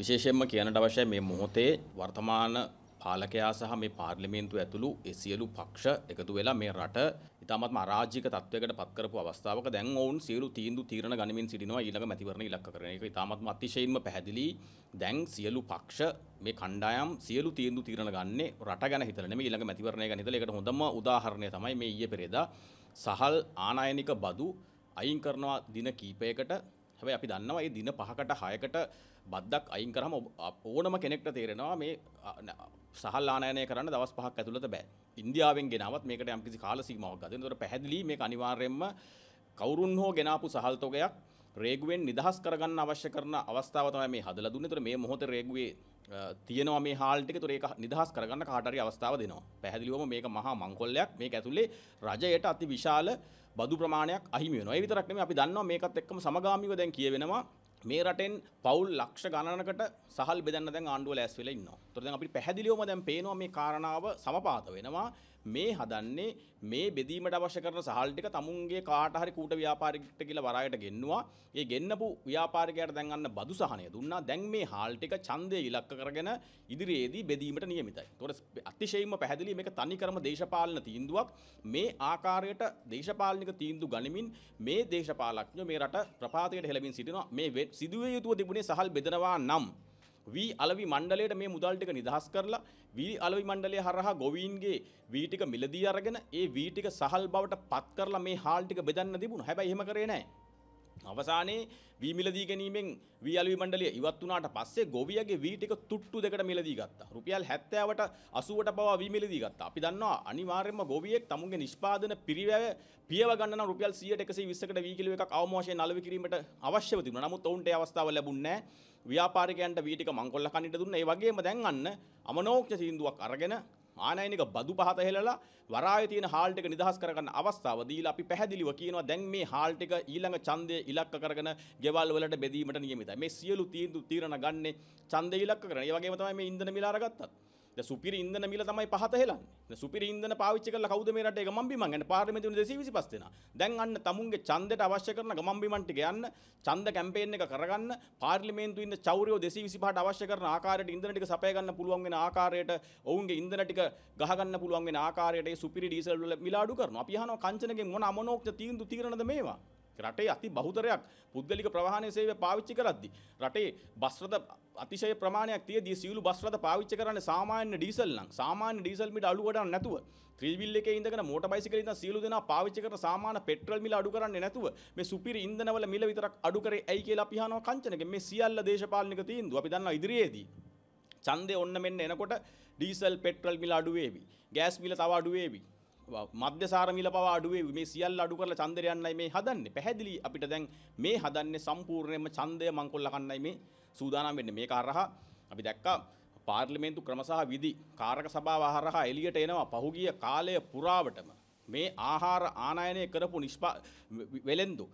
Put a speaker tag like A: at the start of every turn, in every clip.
A: විශේෂයෙන්ම කියනට අවශ්‍යයි මේ මොහොතේ වර්තමාන පාලකයා සහ මේ පාර්ලිමේන්තුව ඇතුළු ඒ සියලු පක්ෂ එකතු වෙලා මේ රට ඉතාමත්ම අරාජික තත්වයකට පත් කරපු අවස්ථාවක දැන් ඔවුන් සියලු තීන්දුව තීරණ ගනිමින් සිටිනවා ඊළඟ මැතිවරණ ඉලක්ක කරගෙන. ඒක ඉතාමත්ම අතිශයින්ම පැහැදිලි. දැන් සියලු පක්ෂ මේ කණ්ඩායම් සියලු තීන්දුව තීරණ ගන්නේ රට ගැන හිතලා නෙමෙයි ඊළඟ මැතිවරණය ගැන හිතලා. ඒකට හොඳම උදාහරණය තමයි මේ ඊයේ පෙරේදා සහල් ආනයනික බදු අයින් කරනවා දින කීපයකට හැබැයි අපි දන්නවා මේ දින 5කට 6කට බද්දක් අයින් කරහම ඕනම කෙනෙක්ට තේරෙනවා මේ සහල්ලානය කරන්න දවස් පහක් ඇතුළට බෑ ඉන්දියාවෙන් ගෙනවත් මේකට යම්කිසි කාල සීමාවක් ගත තොට පැහැදිලි මේ අනිවාර්යෙන්ම කවුරුන් හෝ ගෙනාපු සහල්තෝකයක් රේගුවෙන් නිදහස් කරගන්න අවශ්‍ය කරන අවස්ථාව තමයි මේ හදලා දුන්නේ. ඒතර මේ මොහොත රේගුවේ තියෙනවා මේ හාල් ටික. ඒතර ඒක නිදහස් කරගන්න කාට හරි අවස්ථාව දෙනවා. පැහැදිලිවම මේක මහා මංකොල්ලයක්. මේක ඇතුලේ රජයට අති විශාල බදු ප්‍රමාණයක් අහිමි වෙනවා. ඒ විතරක් නෙමෙයි අපි දන්නවා මේකත් එක්කම සමගාමීව දැන් කියවෙනවා මේ රටෙන් පවුල් ලක්ෂ ගණනකට සහල් බෙදන්න දැන් ආණ්ඩුව ලෑස්ති වෙලා ඉන්නවා. ඒතර දැන් අපිට පැහැදිලිවම දැන් පේනවා මේ කාරණාව සමපාත වෙනවා. මේ හදන්නේ මේ බෙදීමට අවශ්‍ය කරන සහල් ටික තමුන්ගේ කාට හරි කූට ව්‍යාපාරිකට කියලා වරායට ගෙන්නවා. ඒ ගෙන්නපු ව්‍යාපාරිකයාට දැන් අන්න බදු සහනය දුන්නා. දැන් මේ හාල් ටික ඡන්දය ඉලක්ක කරගෙන ඉදිරියේදී බෙදීමට නියමිතයි. ඒතකොට අතිශයින්ම පැහැදිලි මේක තනිකරම දේශපාලන තීන්දුවක්. මේ ආකාරයට දේශපාලනික තීන්දුව ගනිමින් මේ දේශපාලඥයෝ මේ රට ප්‍රපාතයට හෙළමින් සිටිනවා. මේ සිදුවේ යුතුව තිබුණේ සහල් බෙදනවා නම් වී අලවි මණ්ඩලයට මේ මුදල් ටික නිදහස් කරලා වී අලවි මණ්ඩලය හරහා ගොවීන්ගේ වී ටික මිලදී අරගෙන ඒ වී ටික සහල් බවට පත් කරලා මේ හාල් ටික බෙදන්න තිබුණා. හැබැයි එහෙම කරේ නැහැ. අවසානයේ වීමිලදී ගැනීමෙන් වී අලුවි මණ්ඩලය ඉවත් වුණාට පස්සේ ගොවියගේ වී ටික තුට්ටු දෙකට මිලදී ගත්තා. රුපියල් 70ට 80ට පවා වී මිලදී ගත්තා. අපි දන්නවා අනිවාර්යයෙන්ම ගොවියෙක් තමුන්ගේ නිෂ්පාදන පිරිවැය පියව ගන්න නම් රුපියල් 100ට 120කට වී කිලෝ එකක් අවම වශයෙන් අලෙවි කිරීමට අවශ්‍යව තිබුණා. නමුත් ඔවුන්ට ඒ අවස්ථාව ලැබුණේ නැහැ. ව්‍යාපාරිකයන්ට වීටික මංකොල්ල කනිට දුන්න ඒ වගේම දැන් අන්න අමනෝක්ෂ තීන්දුවක් අරගෙන ආනයනික බදු පහත හෙලලා වරාය තියෙන හාල් ටික නිදහස් කරගන්න අවස්ථාව දීලා අපි පැහැදිලිව කියනවා දැන් මේ හාල් ටික ඊළඟ ඡන්දය ඉලක්ක කරගෙන ගෙවල් වලට බෙදීමට නියමිතයි. මේ සියලු තීන්දුව තීරණ ගන්නේ ඡන්දය ඉලක්ක කරගෙන. ඒ වගේම තමයි මේ ඉන්ධන මිල අරගත්තත්. දැන් සුපිරි ඉන්ධන මිල තමයි පහත හෙලන්නේ. දැන් සුපිරි ඉන්ධන පාවිච්චි කරලා කවුද මේ රටේ ගමන් බිමන් යන්නේ? පාර්ලිමේන්තුවේ 225 දෙනා. දැන් අන්න තමුන්ගේ ඡන්දයට අවශ්‍ය කරන ගමන් බිමන් ටික යන්න, ඡන්ද කැම්පේන් එක කරගන්න, පාර්ලිමේන්තුවේ ඉන්න චෞරියෝ 225ට අවශ්‍ය කරන ආකාරයට ඉන්ධන ටික සපය ගන්න පුළුවන් වෙන ආකාරයට ඔවුන්ගේ ඉන්ධන ටික ගහ ගන්න පුළුවන් වෙන ආකාරයට මේ සුපිරි ඩීසල් වල මිල අඩු කරනවා. අපි අහනවා කංචනගෙන් මොන අමනෝක්ත තීන්දුව తీරනද මේවා? රටේ අති බහුතරයක් පුද්ගලික ප්‍රවාහන සේවය පාවිච්චි කරද්දී රටේ බස් රථ අතිශය ප්‍රමාණයක් තියදී සියලු බස් රථ පාවිච්චි කරන්නේ සාමාන්‍ය ඩීසල් නම් සාමාන්‍ය ඩීසල් මිල අඩු කරන්නේ නැතුව ත්‍රිවිල් එකේ ඉඳගෙන මෝටර් බයිසිකලේ ඉඳන් සියලු දෙනා පාවිච්චි කරන සාමාන්‍ය පෙට්‍රල් මිල අඩු කරන්නේ නැතුව මේ සුපිරි ඉන්ධනවල මිල විතරක් අඩු කරේ ඇයි කියලා අපි අහනවා කංචනගෙන් මේ සියල්ල දේශපාලනික තීන්දුව අපි දන්නවා ඉදිරියේදී ඡන්දේ ඔන්න මෙන්න එනකොට ඩීසල් පෙට්‍රල් මිල අඩු වේවි ගෑස් මිල තව අඩු වේවි මධ්‍යසාර මිල පවා අඩුවේ මේ සියල්ල අඩු කරලා ඡන්දය යන්නයි මේ හදන්නේ. පැහැදිලි අපිට දැන් මේ හදන්නේ සම්පූර්ණයෙන්ම ඡන්දය මංකොල්ල කන්නයි මේ සූදානම් වෙන්නේ. මේක අරහා අපි දැක්කා පාර්ලිමේන්තු ක්‍රම සහ විදි කාරක සභාව හරහා එළියට එනවා පහුගිය කාලය පුරාවටම මේ ආහාර ආනයනය කරපු නිෂ්පා වෙලෙන්දු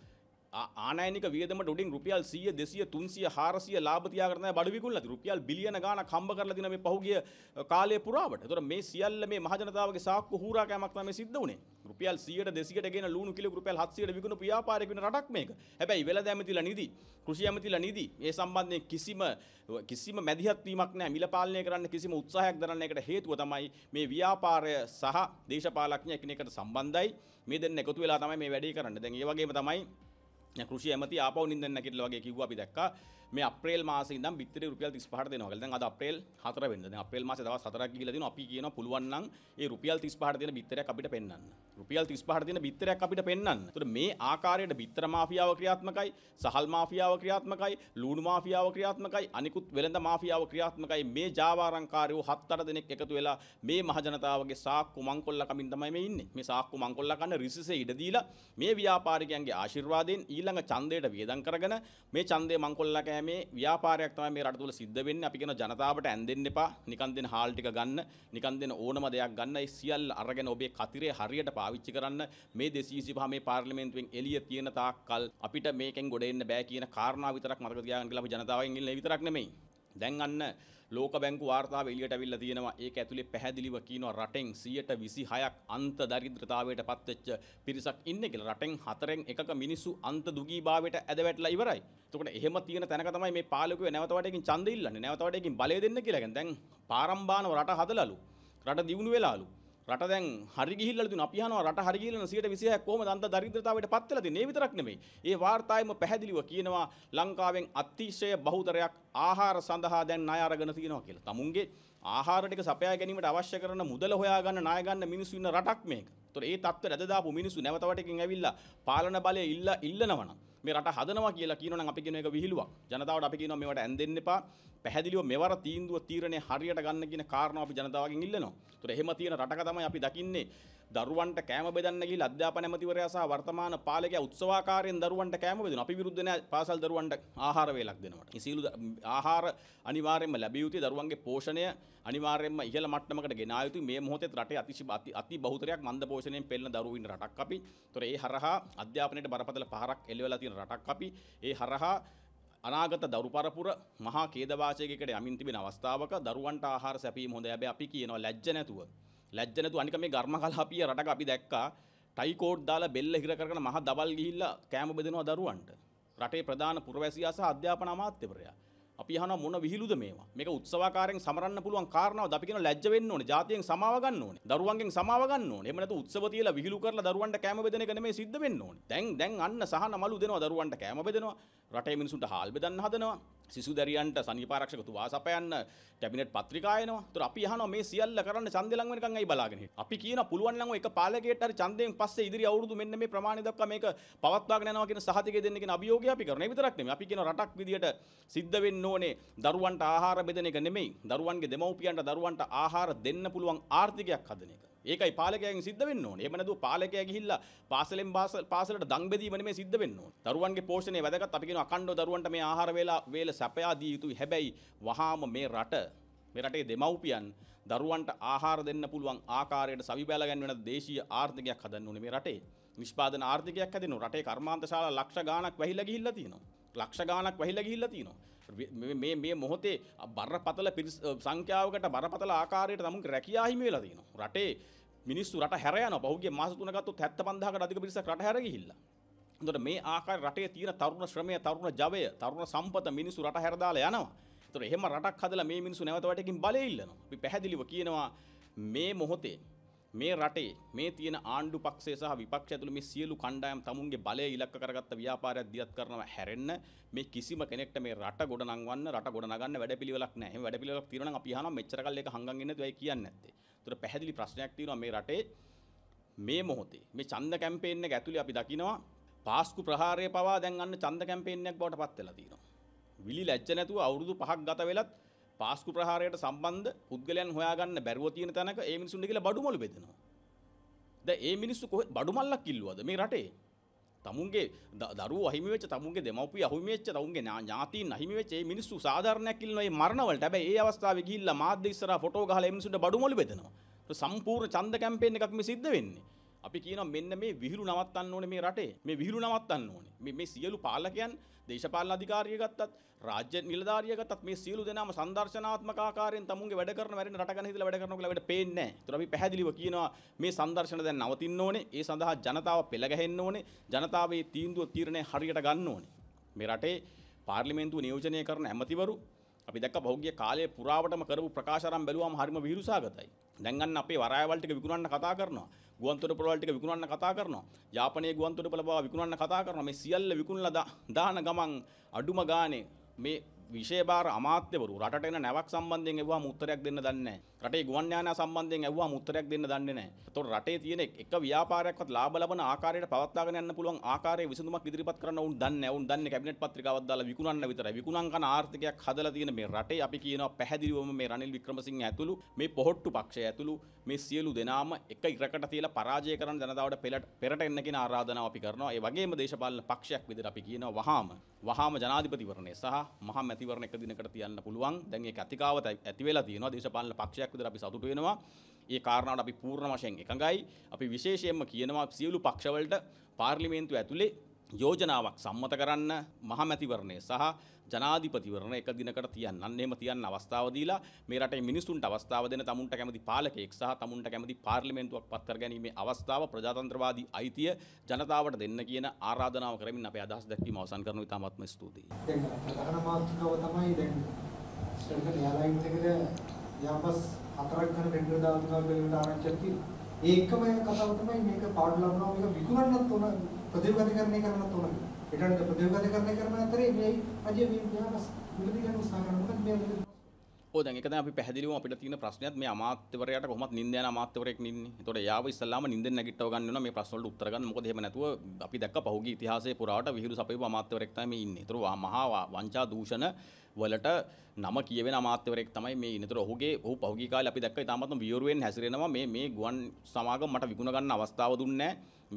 A: ආනයනික වියදමට උඩින් රුපියල් 100 200 300 400 ලාභ තියාගෙන තමයි බඩු විකුණලා තියෙන්නේ. රුපියල් බිලියන ගාණක් හම්බ කරලා දින මේ පහුගිය කාලය පුරාවට. ඒතර මේ සියල්ල මේ මහජනතාවගේ සාක්කු හූරාකෑමක් තමයි සිද්ධ වුනේ. රුපියල් 100ට 200ට ගෙන ලුණු කිලෝ රුපියල් 700ට විකුණු ව්‍යාපාරික වෙන රටක් මේක. හැබැයි වෙළඳ ඇමතිලා නිදි, කෘෂි ඇමතිලා නිදි මේ සම්බන්ධයෙන් කිසිම කිසිම මැදිහත් වීමක් නැහැ. මිල පාලනය කරන්න කිසිම උත්සාහයක් දරන්න එකට හේතුව තමයි මේ ව්‍යාපාරය සහ දේශපාලනඥ එකිනෙකට සම්බන්ධයි. මේ දෙන්න එකතු වෙලා තමයි මේ වැඩේ කරන්නේ. දැන් ඒ වගේම තමයි කෘෂි ඇමති ආපව නිදන්න ගෙට වගේ කිව්ව අපි දක් මේ අපේල් මාස ද බිතර රුපියල් තිස් පහට දෙනවගල අද අපේල් හතර වෙද අපේල් මාස දව සතර කියලදන අපි කියන පුළුවන් ඒ රුපියල් තිස් පහට දෙන බිත්තර අපිට පෙන්න්න රුපියල් තිස් පහට දෙන බිත්තරයක් අපිට පෙන්න්න තුට මේ ආකාරයට බිත්තර මාෆියාව ක්‍රියාත්මකයි සහල් මාෆියාව ක්‍රියාත්මකයි ලූඩ මාෆියාව ක්‍රියාත්මකයි අනිකුත් වෙළඳ මාෆියාව ක්‍රියාත්මකයි මේ ජාවාරංකාරයෝ හත්තර දෙනෙක් එකතු වෙලා මේ මහජනතාවගේ සාක්කු මංකොල්ල කමින් තමයි ඉන්න මේ සාක්කු මංකොල්ල කන්න රිසිසේ ඉඩදීලා මේ ව්‍යාපාරිකයන්ගේ ආශිර්වාදයෙන් ඊල ඊළඟ ඡන්දයට වියදම් කරගෙන මේ ඡන්දය මංකොල්ලා කෑමේ ව්‍යාපාරයක් තමයි මේ රට තුල සිද්ධ වෙන්නේ. අපි කියන ජනතාවට ඇඳෙන්න එපා. නිකන් දෙන හාල් ටික ගන්න, නිකන් දෙන ඕනම දෙයක් ගන්න. ඒ සියල්ල අරගෙන ඔබේ කතිරේ හරියට පාවිච්චි කරන්න. මේ 225 මේ පාර්ලිමේන්තුවෙන් එළිය තියෙන තාක්කල් අපිට මේකෙන් ගොඩ එන්න බෑ කියන කාරණාව විතරක් මතක තියාගන්න කියලා අපි ජනතාවගෙන් ඉල්ලන විතරක් නෙමෙයි. දැන් අන්න ලෝක බැංකු වාර්තාව එළියට අවිල්ල තියෙනවා ඒක ඇතුලේ පැහැදිලිව කියනවා රටෙන් 126ක් අන්ත දරිද්‍රතාවයට පත්වෙච්ච පිරිසක් ඉන්නේ කියලා රටෙන් හතරෙන් එකක මිනිස්සු අන්ත දුගීභාවයට ඇදවැටලා ඉවරයි. එතකොට එහෙම තියෙන තැනක තමයි මේ පාලකයෝ නැවත වටේකින් ඡන්ද ඉල්ලන්නේ නැවත වටේකින් බලය දෙන්න කියලා. දැන් පාරම්බානව රට හදලාලු. රට දියුණු වෙලාලු. රට දැන් හරි ගිහිල්ලා දුන අපි අහනවා රට හරි ගිහිල්ලා 126ක් කොහොමද අන්ත දරිද්‍රතාවයට පත් වෙලා තියෙන්නේ? ඒ විතරක් නෙමෙයි. ඒ වාර්තාවෙම පැහැදිලිව කියනවා ලංකාවෙන් අතිශය බහුතරයක් ආහාර සඳහා දැන් ණය අරගෙන තියෙනවා කියලා. තමුන්ගේ ආහාර ටික සපයා ගැනීමට අවශ්‍ය කරන මුදල හොයාගන්න ණය ගන්න මිනිස්සු ඉන්න රටක් මේක. ඒතොර ඒ තත්ත්වයට ඇද දාපු මිනිස්සු නැවතවටකින් ඇවිල්ලා පාලන බලය ඉල්ලා ඉල්ලනවනම් මේ රට හදනවා කියලා කියනවනම් අපි කියන එක විහිළුවක්. ජනතාවට අපි කියනවා මේවට ඇඳෙන්න එපා. පැහැදිලිව මෙවර තීන්දුව තීරණය හරියට ගන්න කියන කාරණාව අපි ජනතාවගෙන් ඉල්ලනවා. ඒතර එහෙම තියෙන රටක තමයි අපි දකින්නේ දරුවන්ට කෑම බෙදන්න ගිහිල්ලා අධ්‍යාපන ඇමතිවරයා සහ වර්තමාන පාලකයා උත්සවාකාරයෙන් දරුවන්ට කෑම බෙදෙනවා. අපි විරුද්ධ නෑ පාසල් දරුවන්ට ආහාර වේලක් දෙනවට. මේ සියලු ආහාර අනිවාර්යයෙන්ම ලැබිය යුතුයි. දරුවන්ගේ පෝෂණය අනිවාර්යයෙන්ම ඉහළ මට්ටමකට ගෙනා යුතුයි. මේ මොහොතේ රටේ අතිශි අති බහුතරයක් මන්ද පෝෂණයෙන් පෙළෙන දරුවෝ ඉන්න රටක් අපි. ඒතොර ඒ හරහා අධ්‍යාපනයේ බරපතල පහරක් එල්ලවලා තියෙන රටක් අපි. ඒ හරහා අනාගත දරු පරපුර මහා කේදවාශයකට යමින් තිබෙන අවස්ථාවක දරුවන්ට ආහාර සැපීම හොඳ හැබැයි අපි කියනවා ලැජ්ජ නැතුව ලැජ්ජ නැතුව අනික මේ ඝර්ම කලාපීය රටක අපි දැක්කා ටයි කෝඩ් දාලා බෙල්ල හිර කරගෙන මහා දවල් ගිහිල්ලා කෑම බෙදෙනවා දරුවන්ට රටේ ප්‍රධාන පුරවැසියා සහ අධ්‍යාපන අමාත්‍යවරයා අපි අහනවා මොන විහිළුද මේවා මේක උත්සවාකාරයෙන් සමරන්න පුළුවන් කාරණාවද අපි කියන ලැජ්ජ වෙන්න ඕනේ ජාතියෙන් සමාව ගන්න ඕනේ දරුවන්ගෙන් සමාව ගන්න ඕනේ එහෙම නැත්නම් උත්සව තියලා විහිළු කරලා දරුවන්ට කෑම බෙදෙන එක නෙමෙයි සිද්ධ වෙන්න ඕනේ දැන් දැන් අන්න සහන මලු දෙනවා දරුවන්ට කෑම බෙදෙනවා රටේ මිනිසුන්ට හාල් බෙදන්න හදනවා සිසුදරියන්ට සනිපාරක්ෂකතු වාසපයන්න කැබිනට් පත්‍රිකායනවා. ඒතර අපි අහනවා මේ සියල්ල කරන්න ඡන්දෙ ලඟ වෙනකන් ඇයි බලාගෙන හිටියේ. අපි කියන පුළුවන් නම් එක පාලකයට හරි ඡන්දයෙන් පස්සේ ඉදිරි අවුරුදු මෙන්න මේ ප්‍රමාණය දක්වා මේක පවත්වාගෙන යනවා කියන සහතිකය දෙන්න කියන අභියෝගය අපි කරනවා. ඒ විතරක් නෙමෙයි. අපි කියන රටක් විදියට සිද්ධ වෙන්න ඕනේ දරුවන්ට ආහාර බෙදන එක නෙමෙයි. දරුවන්ගේ දෙමව්පියන්ට දරුවන්ට ආහාර දෙන්න පුළුවන් ආර්ථිකයක් හදන එක. ඒකයි පාලකයන් සිද්ධ වෙන්න ඕනේ. එහෙම නැතුව පාලකයා ගිහිල්ලා පාසලෙන් පාසලට දන් බෙදීම නෙමෙයි සිද්ධ වෙන්න ඕනේ. දරුවන්ගේ පෝෂණය වැදගත්. අපි කියනවා අකණ්ඩව දරුවන්ට මේ ආහාර වේලා වේල සැපයා දිය යුතුයි. හැබැයි වහාම මේ රට මේ රටේ දෙමව්පියන් දරුවන්ට ආහාර දෙන්න පුළුවන් ආකාරයට සවිබැල ගැන්වෙන දේශීය ආර්ථිකයක් හදන්න ඕනේ මේ රටේ. නිෂ්පාදන ආර්ථිකයක් හැදෙනවා. රටේ කර්මාන්ත ශාලා ලක්ෂ ගාණක් වැහිලා ගිහිල්ලා තියෙනවා. ලක්ෂ ගානක් වැහිලා ගිහිල්ලා තියෙනවා. මේ මේ මොහොතේ බරපතල සංඛ්‍යාවකට බරපතල ආකාරයට නමුත් රැකියා හිමි වෙලා තියෙනවා. රටේ මිනිස්සු රට හැර යනවා. පහුගිය මාස 3 ගත්තොත් 75000කට අධික පිරිසක් රට හැර ගිහිල්ලා. එතකොට මේ ආකාර රටේ තියෙන තරුණ ශ්‍රමය, තරුණ ජවය, තරුණ සම්පත මිනිස්සු රට හැර දාලා යනවා. එතකොට එහෙම රටක් හදලා මේ මිනිස්සු නැවත වටකින් බලය ඉල්ලනවා. අපි පැහැදිලිව කියනවා මේ මොහොතේ මේ රටේ මේ තියෙන ආණ්ඩු පක්ෂේ සහ විපක්ෂ ඇතුළු මේ සියලු කණ්ඩායම් තමුන්ගේ බලය ඉලක්ක කරගත්ත ව්‍යාපාරයක් දියත් කරනවා හැරෙන්න මේ කිසිම කෙනෙක්ට මේ රට ගොඩනංවන්න රට ගොඩනගන්න වැඩපිළිවෙලක් නැහැ. එහෙනම් වැඩපිළිවෙලක් තියෙනවා නම් අපි අහනවා මෙච්චර කල් එක හංගන් ඉන්නේ නැද්ද කියන්නේ නැත්තේ. ඒතර පැහැදිලි ප්‍රශ්නයක් තියෙනවා මේ රටේ මේ මොහොතේ මේ ඡන්ද කැම්පේන් එක ඇතුලේ අපි දකිනවා පාස්කු ප්‍රහාරය පවා දැන් අන්න ඡන්ද කැම්පේන් එකක් බවට පත් වෙලා තියෙනවා. විලි ලැජ්ජ නැතුව අවුරුදු 5ක් ගත වෙලත් පාස්කු ප්‍රහාරයට සම්බන්ධ පුද්ගලයන් හොයාගන්න බැරුව තියෙන තැනක ඒ මිනිසුන්ට කියලා බඩුමලු බෙදෙනවා. දැන් ඒ මිනිස්සු කොහෙද බඩුමල්ලක් ඉල්ලුවද මේ රටේ? තමුන්ගේ දරුවෝ අහිමි වෙච්ච තමුන්ගේ දෙමව්පිය අහිමි වෙච්ච තමුන්ගේ ඥාතීන් අහිමි වෙච්ච මේ මිනිස්සු සාධාරණයක් ඉල්ලන මේ මරණ වලට. හැබැයි ඒ අවස්ථාවේ ගිහිල්ලා මාධ්‍ය ඉස්සරහා ෆොටෝ ගහලා ඒ මිනිසුන්ට බඩුමලු බෙදෙනවා. සම්පූර්ණ ඡන්ද කැම්පේන් එකක් මේ සිද්ධ වෙන්නේ. අපි කියන මෙන්න මේ විහිළු නවත්තන්න ඕනේ මේ රටේ. මේ විහිළු නවත්තන්න ඕනේ. මේ මේ සියලු පාලකයන් දේශපාලන අධිකාරිය ගත්තත් රාජ්‍ය නිලධාරිය ගත්තත් මේ සියලු දෙනාම සංදර්ශනාත්මක ආකාරයෙන් තමුන්ගේ වැඩ කරන වැඩේ රට ගැන හිතලා වැඩ කරනවා කියලා අපිට පේන්නේ නැහැ. ඒතර අපි පැහැදිලිව කියනවා මේ සංදර්ශන දැන් නවතින්න ඕනේ. ඒ සඳහා ජනතාව පෙළ ගැහෙන්න ඕනේ. ජනතාවේ තීන්දුව තීරණය හරියට ගන්න ඕනේ. මේ රටේ පාර්ලිමේන්තුව නියෝජනය කරන ඇමතිවරු අපි දැක්ක පහුගිය කාලේ පුරාවටම කරපු ප්‍රකාශරම් බැලුවාම හරිම විහිළුසාගතයි. දැන් ගන්න අපේ වරායවල් ටික විකුණන්න කතා කරනවා. ගුවන්තොටුපළවල් ටික විකුණන්න කතා කරනවා. යාපනයේ ගුවන්තොටුපළ බව විකුණන්න කතා කරනවා. මේ සියල්ල විකුණලා දාන ගමන් අඩුම ගානේ මේ විශේභාර අමාත්‍යවරු රට එන නැවක් සම්බන්ධයෙන් එවවා මුත්තරයක් දෙන්න දන්නේ රටේ ගුවන් යානා සම්බන්ධයෙන් එවවා මුත්තරයක් දෙන්න දන්නේ නැහැ. ඒතකොට රටේ තියෙන එක ව්‍යාපාරයක්වත් ලාභ ලබන ආකාරයට පවත්වාගෙන යන්න පුළුවන් ආකාරයේ විසඳුමක් ඉදිරිපත් කරන්න උන් දන්නේ නැහැ. උන් දන්නේ කැබිනට් පත්‍රිකාවක් දාලා විකුණන්න විතරයි. විකුණන් කරන ආර්ථිකයක් හදලා තියෙන මේ රටේ අපි කියනවා පැහැදිලිවම මේ රනිල් වික්‍රමසිංහ ඇතුළු මේ පොහොට්ටු පක්ෂය ඇතුළු මේ සියලු දෙනාම එක ඉරකට තියලා පරාජය කරන ජනතාවට පෙරට එන්න කියන ආරාධනාව අපි කරනවා. ඒ වගේම දේශපාලන පක්ෂයක් විදිහට අපි කියනවා වහාම වහාම ජනාධිපතිවරණය සහ මහා මැතිවරණ එක දිනකට තියන්න පුළුවන්. දැන් ඒක ඇතිකාවත ඇති වෙලා තියෙනවා. දේශපාලන පක්ෂයක් විදිහට අපි සතුටු වෙනවා. ඒ කාරණාවට අපි පූර්ණ වශයෙන් එකඟයි. අපි විශේෂයෙන්ම කියනවා සියලු පක්ෂවලට පාර්ලිමේන්තුව ඇතුලේ යෝජනාවක් සම්මත කරන්න මහමැතිවරණය සහ ජනාධිපතිවරණ එක දිනකට තියන්න. අන්න එහෙම තියන්න අවස්ථාව දීලා මේ රටේ මිනිසුන්ට අවස්ථාව දෙන තමුන්ට කැමති පාලකයෙක් සහ තමුන්ට කැමති පාර්ලිමේන්තුවක් පත් කර ගැනීමේ අවස්ථාව ප්‍රජාතන්ත්‍රවාදී අයිතිය ජනතාවට දෙන්න කියන ආරාධනාව කරමින් අපේ අදහස් දැක්වීම අවසන් කරනවා ඉතාමත්ම ස්තුතියි. දැන් ප්‍රධාන මාතෘකාව තමයි දැන් ශ්‍රේෂ්ඨ එයාලයින්ස් එකට යාපස් හතරක් කරන බෙන්ඩර් දාතුනා පිළිබඳ ආරංචියක් තියෙනවා. ඒකම කතාව තමයි මේක පාඩු ලබනවා මේක විකුණන්නත් උන ප්‍රතිවිරුද්ධ කරන්නේ කරන්නත් උන. ඒකට ප්‍රතිවිරුද්ධ කරන කරන අතරේ මේ අජය මේ විවාහස් මුලදී ගන්න උත්සාහ කරන මොකද මේ ඕදැන් එක අපි පැදිලිව අපිට තියෙන ප්‍රශ්නයක් මේ අමාත්‍යවරයාට කොහොමත් නින්ද යන අමාත්‍යවරයෙක් නින්නේ. ඒතකොට යාව ඉස්සල්ලාම නින්දෙන් නැගිටව ගන්න වෙනවා මේ ප්‍රශ්න වලට උත්තර ගන්න. මොකද එහෙම නැතුව අපි දැක්ක පහුගිය ඉතිහාසයේ පුරාට විහිළු සපයපු අමාත්‍යවරයෙක් තමයි මේ ඉන්නේ. ඒතකොට මහා වංචා දූෂණ වලට නම කියවෙන අමාත්‍යවරයෙක් තමයි මේ ඉනතර ඔහුගේ ඔහු පහුගිය කාලේ අපි දැක්ක ඉතාමත්ම වියරුවෙන් හැසිරෙනවා මේ මේ ගුවන් සමාගම මට විකුණ ගන්න අවස්ථාව දුන්නේ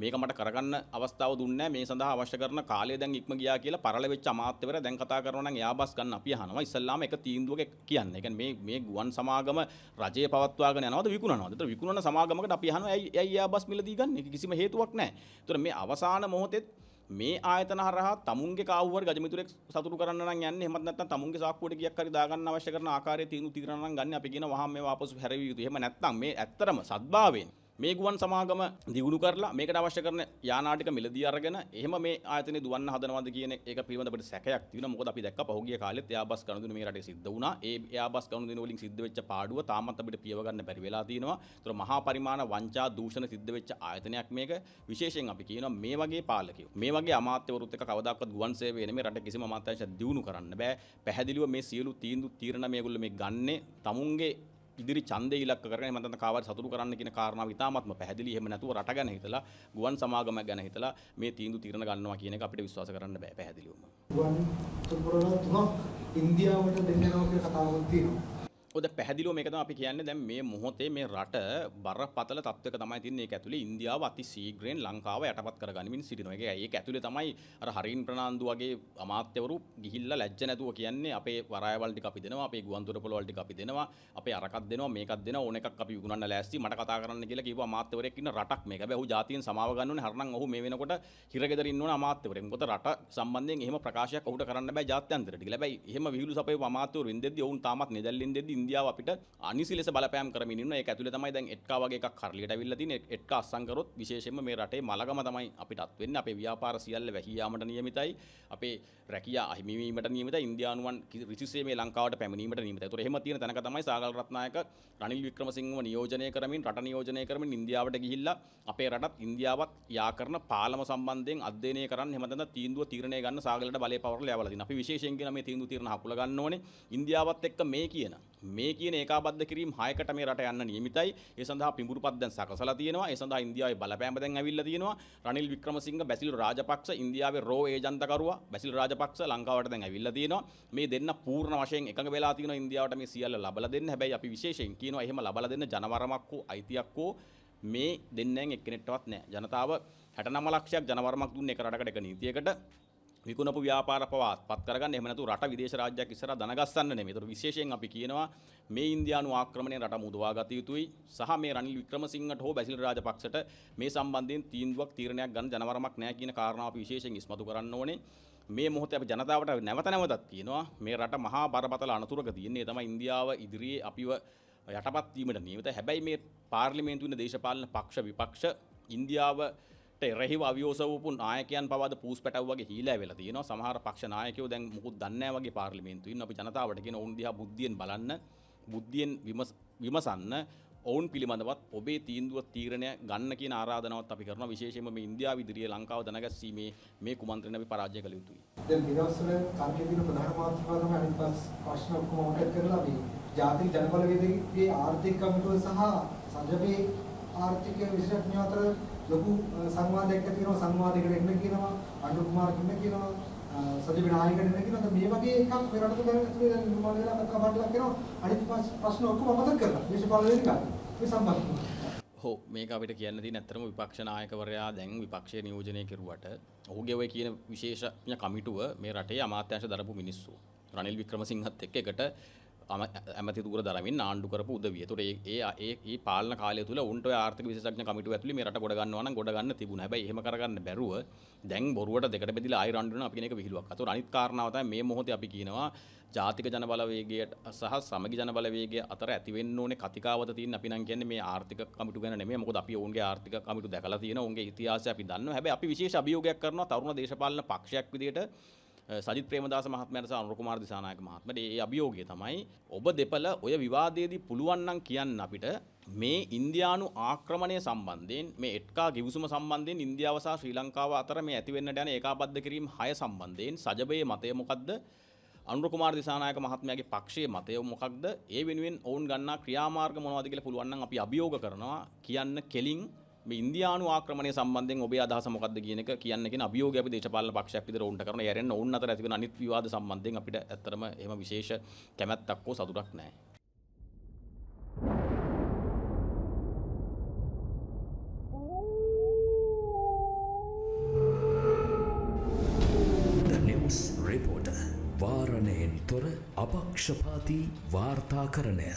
A: මේක මට කරගන්න අවස්ථාව දුන්නේ මේ සඳහා අවශ්‍ය කරන කාලය දැන් ඉක්ම ගියා කියලා පරල වෙච්ච අමාත්‍යවරයා දැන් කතා කරනවා නම් එයා බස් ගන්න අපි අහනවා ඉස්සල්ලාම එක තීන්දුවක කියන්නේ. ඒ කියන්නේ මේ මේ ගුවන් සමාගම රජය පවත්වාගෙන යනවද විකුණනවද? ඒතර විකුණන සමාගමකට අපි අහනවා ඇයි ඇයි එයා බස් මිලදී ගන්න? කිසිම හේතුවක් නැහැ. ඒතර මේ අවසාන මොහොතේ මේ ආයතන හරහා තමුන්ගේ කවුවර ගජමිතුරෙක් සතුටු කරන්න නම් යන්නේ එහෙමත් නැත්නම් තමුන්ගේ සාක්කුවට ගියක් හරි දාගන්න අවශ්‍ය කරන ආකාරයේ තීන්දුව తీරන නම් ගන්න අපි කියන වහාම මේවා ආපසු හැරවිය යුතුයි. එහෙම නැත්නම් මේ ඇත්තරම සත්භාවයෙන් මේ ගුවන් සමාගම දියුණු කරලා මේකට අවශ්‍ය කරන යානාටික මිලදී අරගෙන එහෙම මේ ආයතනේ දුවන්න හදනවද කියන එක පිළිබඳ අපිට සැකයක් තියෙනවා. මොකද අපි දැක්කා පහුගිය කාලෙත් එයාබස් ගනුදෙනු මේ රටේ සිද්ධ වුණා. ඒ එයාබස් ගනුදෙනු වලින් සිද්ධ වෙච්ච පාඩුව තාමත් අපිට පියව ගන්න බැරි වෙලා තියෙනවා. ඒතර මහා පරිමාණ වංචා දූෂණ සිද්ධ වෙච්ච ආයතනයක් මේක. විශේෂයෙන් අපි කියනවා මේ වගේ පාලකයෝ මේ වගේ අමාත්‍යවරුත් එක්ක කවදාකවත් ගුවන් සේවය නෙමෙයි රට කිසිම අමාත්‍යංශයක් දියුණු කරන්න බෑ. පැහැදිලිව මේ සියලු තීන්දුව තීරණ මේගොල්ලෝ මේ ගන්නේ තමුන්ගේ ඉදිරි ඡන්දේ ඉලක්ක කරගෙන එහෙම නැත්නම් කාවත් සතුරු කරන්න කියන කාරණාව ඉතාමත්ම පැහැදිලි. එහෙම නැතුව රට ගැන හිතලා, ගුවන් සමාගම ගැන හිතලා මේ තීන්දුව తీරන ගන්නවා කියන එක අපිට විශ්වාස කරන්න බෑ පැහැදිලිවම. ගුවන් තුනක් ඉන්දියාවට දෙන්න යනවා කියලා කතාවක් තියෙනවා. මොකද පැහැදිලිව මේක තමයි අපි කියන්නේ දැන් මේ මොහොතේ මේ රට බරපතල තත්වයක තමයි තින්නේ ඒක ඇතුලේ ඉන්දියාව අති ශීඝ්‍රයෙන් ලංකාව යටපත් කරගනිමින් සිටිනවා. ඒක ඒක ඇතුලේ තමයි අර හරින් ප්‍රනාන්දු වගේ අමාත්‍යවරු ගිහිල්ලා ලැජ්ජ නැතුව කියන්නේ අපේ වරායවල් ටික අපි දෙනවා, අපේ ගුවන්තොට පොළවල් ටික අපි දෙනවා, අපේ අරකක් දෙනවා, මේකක් දෙනවා, ඕන එකක් අපි විකුණන්න ලෑස්ති මට කතා කරන්න කියලා කියපුවා අමාත්‍යවරයෙක් ඉන්න රටක් මේක. හැබැයි ඔහු ජාතියෙන් සමාව ගන්න ඕනේ. හරනම් ඔහු මේ වෙනකොට හිරගෙදර ඉන්න ඕන අමාත්‍යවරයෙක්. මොකද රට සම්බන්ධයෙන් එහෙම ප්‍රකාශයක් ඔහුට කරන්න බෑ ජාත්‍යන්තරට. හැබැයි එහෙම විහිළු සපයපු අමාත්‍යවරු වෙන්දෙද්දී ඔවුන් තාමත් නෙදල්ලින් දෙද්දී ඉන්දියාව අපිට අනිසි ලෙස බලපෑම් කරමින් ඉන්න ඒක ඇතුලේ තමයි දැන් එට්කා වගේ එකක් කරලියට අවිල්ලා තියෙන්නේ එට්කා අස්සම් කරොත් විශේෂයෙන්ම මේ රටේ මලගම තමයි අපිටත් වෙන්නේ අපේ ව්‍යාපාර සියල්ල වැහි යාමට නියමිතයි අපේ රැකියා අහිමි වීමට නියමිතයි ඉන්දියානුවන් රිසිසේ මේ ලංකාවට පැමිණීමට නියමිතයි ඒතොර එහෙම තියෙන තැනක තමයි සාගල් රත්නායක රනිල් වික්‍රමසිංහව නියෝජනය කරමින් රට නියෝජනය කරමින් ඉන්දියාවට ගිහිල්ලා අපේ රටත් ඉන්දියාවත් යා කරන පාලම සම්බන්ධයෙන් අධ්‍යයනය කරන්න හැමතැනම තීන්දුව තීරණය ගන්න සාගලට බලය පවරලා යවලා තියෙනවා. අපි විශේෂයෙන් කියන මේ තීන්දුව තීරණ හකුලා ගන්න ඕනේ ඉන්දියාවත් එක්ක මේ කියන මේ කියන ඒකාබද්ධ කිරීම 6කට මේ රට යන්න නියමිතයි. ඒ සඳහා පිඹුරු පත් දැන් සකසලා තියෙනවා. ඒ සඳහා ඉන්දියාවේ බලපෑම දැන් ඇවිල්ලා තියෙනවා. රනිල් වික්‍රමසිංහ, බැසිල් රාජපක්ෂ, ඉන්දියාවේ රෝ ඒජන්තකරුවා බැසිල් රාජපක්ෂ ලංකාවට දැන් ඇවිල්ලා තියෙනවා. මේ දෙන්න පූර්ණ වශයෙන් එකඟ වෙලා තියෙනවා ඉන්දියාවට මේ සියල්ල ලබලා දෙන්න. හැබැයි අපි විශේෂයෙන් කියනවා එහෙම ලබලා දෙන්න ජනවරමක් හෝ අයිතියක් හෝ මේ දෙන්නෙන් එක්කෙනෙක්ටවත් නැහැ. ජනතාව 69 ලක්ෂයක් ජනවරමක් දුන්නේ එක රටකට එක නීතියකට. විකුණපු ව්‍යාපාර පවා අත්පත් කරගන්න එහෙම නැතු රට විදේශ රාජ්‍යයක් ඉස්සරහා දනගස්සන්න නෙමෙයි. ඒතර විශේෂයෙන් අපි කියනවා මේ ඉන්දියානු ආක්‍රමණයෙන් රට මුදවා ගත යුතුයි සහ මේ රනිල් වික්‍රමසිංහට හෝ බැසිල් රාජපක්ෂට මේ සම්බන්ධයෙන් තීන්දුවක් තීරණයක් ගන්න ජනවරමක් නැහැ කියන කාරණාව අපි විශේෂයෙන් ඉස්මතු කරන්න ඕනේ. මේ මොහොතේ අපි ජනතාවට නැවත නැවතත් කියනවා මේ රට මහා බරපතල අනතුරක තියෙන්නේ තමයි ඉන්දියාව ඉදිරියේ අපිව යටපත් වීමට නියමිත. හැබැයි මේ පාර්ලිමේන්තු වෙන දේශපාලන පක්ෂ විපක්ෂ ඉන්දියාව එරෙහිව අවියෝස වූපු නායකයන් පවාද පූස් පැටව වගේ හීලා වෙලා තියෙනවා. සමහර පක්ෂ නායකයෝ දැන් මොකුත් දන්නේ නැහැ වගේ පාර්ලිමේන්තුවේ ඉන්න අපි ජනතාවට කියන ඔවුන් දිහා බුද්ධියෙන් බලන්න, බුද්ධියෙන් විමසන්න, ඔවුන් පිළිබඳවත් ඔබේ තීන්දුව තීරණය ගන්න කියන ආරාධනාවත් අපි කරනවා. විශේෂයෙන්ම මේ ඉන්දියාව ඉදිරියේ ලංකාව දැනගැස්සීමේ මේ කුමන්ත්‍රණය අපි පරාජය කළ යුතුයි. දැන් විනාශන කර්මයේ දින ප්‍රධාන මාතෘකාව තමයි අනිත් ප්‍රශ්න ඔක්කොම ඔකට කරලා මේ ජාතික ජනබල වේදිකේ ආර්ථික කමිටුව සහ සජබේ ආර්ථික විශේෂඥ අතර ලොකු සංවාදයක් ඇති වෙනවා සංවාදයකට එන්න කියනවා අනුර කුමාර කින්න කියනවා සජිවි නායකට එන්න කියනවා මේ වගේ එකක් පෙරට දැනගතුනේ දැන් නිර්මාණය වෙලා කතා බඩලක් කරනවා අනිත් ප්‍රශ්න ඔක්කොම අමතක කරලා දේශපාලන වෙනිකා මේ සම්බන්ධ හෝ මේක අපිට කියන්න තියෙන ඇත්තටම විපක්ෂ නායකවරයා දැන් විපක්ෂයේ නියෝජනය කෙරුවට ඔහුගේ ඔය කියන විශේෂඥ කමිටුව මේ රටේ අමාත්‍යාංශ දරපු මිනිස්සු රනිල් වික්‍රමසිංහත් එක්ක එකට ඇමතිතුර දරමින් ආණ්ඩු කරපු උදවිය. ඒතොර ඒ ඒ ඒ පාලන කාලය තුල උන්ට ඔය ආර්ථික විශේෂඥ කමිටුව ඇතුළේ මේ රට ගොඩ ගන්නවා නම් ගොඩ ගන්න තිබුණා. හැබැයි එහෙම කරගන්න බැරුව දැන් බොරුවට දෙකට බෙදලා ආයෙ රණ්ඩු වෙනවා අපි කියන එක විහිළුවක්. අතොර අනිත් කාරණාව තමයි මේ මොහොතේ අපි කියනවා ජාතික ජනබලවේගයට සහ සමගි ජනබලවේගය අතර ඇතිවෙන්න ඕනේ කතිකාවත තියෙන අපි නම් කියන්නේ මේ ආර්ථික කමිටු ගැන නෙමෙයි මොකද අපි ඔවුන්ගේ ආර්ථික කමිටු දැකලා තියෙනවා ඔවුන්ගේ ඉතිහාසය අපි දන්නවා හැබැයි අපි විශේෂ අභියෝගයක් කරනවා තරුණ දේශපාලන පක්ෂයක් විදිහට සජිත් ප්‍රේමදාස මහත්මයාට සහ අනුර කුමාර දිසානායක මහත්මයාට මේ අභියෝගය තමයි ඔබ දෙපළ ඔය විවාදයේදී පුළුවන් නම් කියන්න අපිට මේ ඉන්දියානු ආක්‍රමණය සම්බන්ධයෙන් මේ එට්කා ගිවිසුම සම්බන්ධයෙන් ඉන්දියාව සහ ශ්‍රී ලංකාව අතර මේ ඇතිවෙන්නට යන ඒකාබද්ධ කිරීම හය සම්බන්ධයෙන් සජබයේ මතය මොකද්ද අනුර කුමාර දිසානායක මහත්මයාගේ පක්ෂයේ මතය මොකක්ද ඒ වෙනුවෙන් ඔවුන් ගන්නා ක්‍රියාමාර්ග මොනවද කියලා පුළුවන් නම් අපි අභියෝග කරනවා කියන්න කෙලින් මේ ඉන්දියානු ආක්‍රමණය සම්බන්ධයෙන් ඔබේ අදහස මොකක්ද කියන එක කියන්න කියන අභියෝගය අපි දේශපාලන පක්ෂයක් විදිහට උන්ට කරන යැරෙන්න ඕන අතර ඇති වෙන අනිත් විවාද සම්බන්ධයෙන් අපිට ඇත්තටම එහෙම විශේෂ කැමැත්තක් හෝ සතුටක් නැහැ. වාරණයෙන් තොර අපක්ෂපාති වාර්තාකරණය